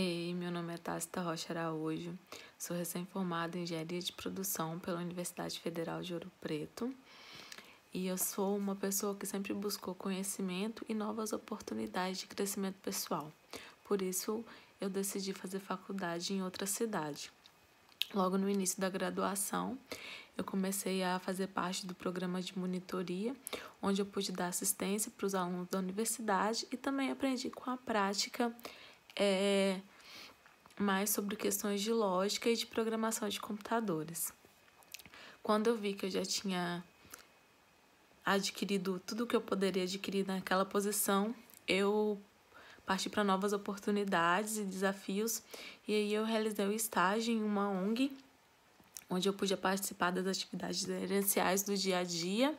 Ei, meu nome é Tácita Rocha Araújo, sou recém-formada em Engenharia de Produção pela Universidade Federal de Ouro Preto e eu sou uma pessoa que sempre buscou conhecimento e novas oportunidades de crescimento pessoal. Por isso, eu decidi fazer faculdade em outra cidade. Logo no início da graduação, eu comecei a fazer parte do programa de monitoria, onde eu pude dar assistência para os alunos da universidade e também aprendi com a prática é, mais sobre questões de lógica e de programação de computadores. Quando eu vi que eu já tinha adquirido tudo o que eu poderia adquirir naquela posição, eu parti para novas oportunidades e desafios, e aí eu realizei o um estágio em uma ONG, onde eu pude participar das atividades gerenciais do dia a dia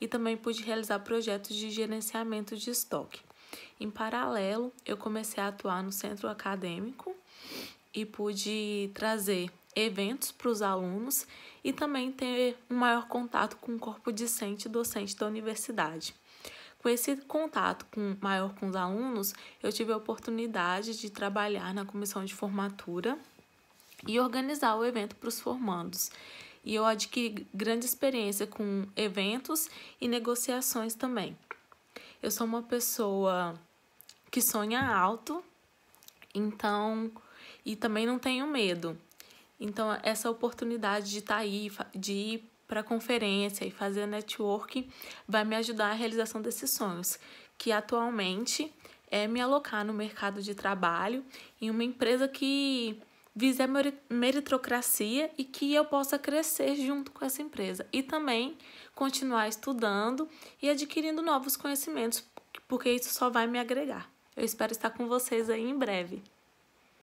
e também pude realizar projetos de gerenciamento de estoque. Em paralelo, eu comecei a atuar no centro acadêmico e pude trazer eventos para os alunos e também ter um maior contato com o corpo discente e docente da universidade. Com esse contato com, maior com os alunos, eu tive a oportunidade de trabalhar na comissão de formatura e organizar o evento para os formandos. E eu adquiri grande experiência com eventos e negociações também. Eu sou uma pessoa que sonha alto, então e também não tenho medo. Então essa oportunidade de estar tá aí, de ir para conferência e fazer networking vai me ajudar a realização desses sonhos, que atualmente é me alocar no mercado de trabalho em uma empresa que vise a meritocracia e que eu possa crescer junto com essa empresa e também continuar estudando e adquirindo novos conhecimentos, porque isso só vai me agregar. Eu espero estar com vocês aí em breve.